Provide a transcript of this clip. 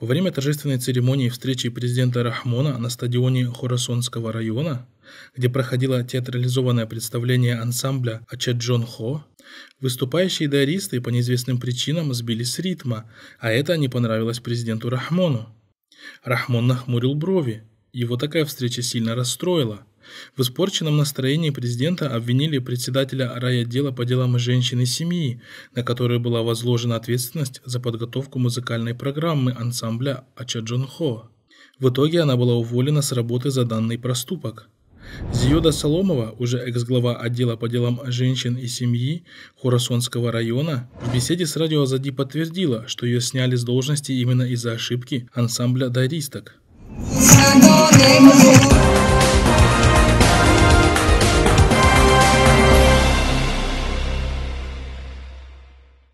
Во время торжественной церемонии встречи президента Рахмона на стадионе Хорасонского района, где проходило театрализованное представление ансамбля Ачаджон Хо, выступающие даристы по неизвестным причинам сбились с ритма, а это не понравилось президенту Рахмону. Рахмон нахмурил брови. Его такая встреча сильно расстроила – в испорченном настроении президента обвинили председателя райотдела по делам женщин и семьи, на которой была возложена ответственность за подготовку музыкальной программы ансамбля Ача Джон Хо. В итоге она была уволена с работы за данный проступок. Зиода Соломова, уже экс-глава отдела по делам женщин и семьи Хурасонского района, в беседе с радио Зади подтвердила, что ее сняли с должности именно из-за ошибки ансамбля дайристок.